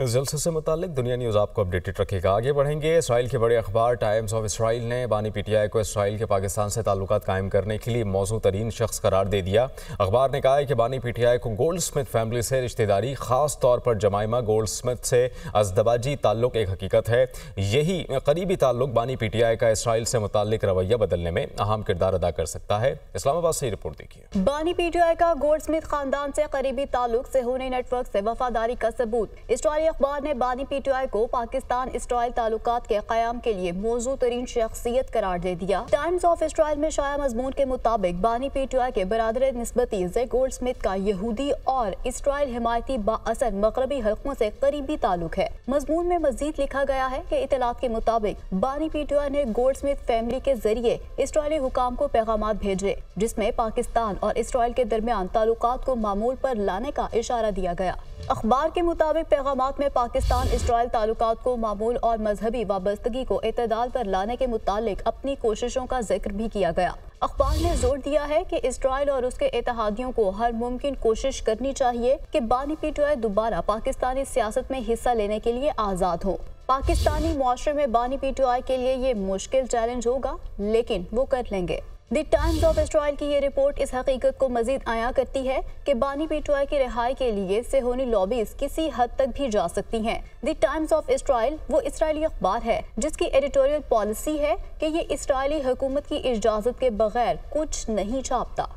जलसे से मुतालिक दुनिया न्यूज़ आपको अपडेटेड रखेगा आगे बढ़ेंगे इसराइल के बड़े अखबार टाइम्स ऑफ इसराइल ने बानी पीटीआई को इसराइल के पाकिस्तान से ताल्लुक कायम करने के लिए मौजू तरीन शख्स करार दे दिया अखबार ने कहा है कि बानी पीटीआई को गोल्ड स्मिथ फैमिली से रिश्तेदारी खास तौर पर जमाइमा गोल्ड स्मिथ से अजदबाजी ताल्लुक एक हकीकत है यही करीबी ताल्लुक बानी आई का इसराइल से मुतालिक रवैया बदलने में अहम किरदार अदा कर सकता है इस्लामाबाद से रिपोर्ट देखिए बानी पीटीआई का गोल्ड स्मिथ खानदान से करीबी ताल्लुक से होने नेटवर्क से वफादारी का सबूत इसराइल हमारे अखबार ने बानी पीटीआई को पाकिस्तान इसराइल ताल्लुक के क्याम के लिए मौजू तरीन शख्सियत करार दे दिया टाइम्स ऑफ इसराइल में शाया मजमून के मुताबिक बानी पीटीआई के बरदर नस्बती जे गोल्ड स्मिथ का यहूदी और इसराइल हिमायती बासर मकरबी हल्कों ऐसी करीबी ताल्लुक है मजमून में मजीद लिखा गया है की इतलात के मुताबिक बानी पीटीआई ने गोल्ड स्मिथ फैमिली के जरिए इसराइली हुकाम को पैगाम भेजे जिसमे पाकिस्तान और इसराइल के दरमियान ताल्लुक को मामूल आरोप लाने का इशारा दिया गया अखबार के मुताबिक पैगाम मुलाकात में पाकिस्तान इसराइल ताल्लुक को मामूल और मजहबी वाबस्तगी को इतदाल पर लाने के मुतालिक अपनी कोशिशों का जिक्र भी किया गया अखबार ने जोर दिया है कि इसराइल और उसके इतिहादियों को हर मुमकिन कोशिश करनी चाहिए कि बानी पीटोए दोबारा पाकिस्तानी सियासत में हिस्सा लेने के लिए आज़ाद हो पाकिस्तानी माशरे में बानी पीटोए के लिए ये मुश्किल चैलेंज होगा लेकिन वो कर लेंगे द टाइम्स ऑफ इसराइल की ये रिपोर्ट इस हकीकत को मजीद आया करती है कि बानी पिटवाई की रिहाई के लिए सेहोनी लॉबीज किसी हद तक भी जा सकती हैं द टाइम्स ऑफ इसराइल वो इसराइली अखबार है जिसकी एडिटोरियल पॉलिसी है कि ये इसराइली हुकूमत की इजाज़त के बगैर कुछ नहीं छापता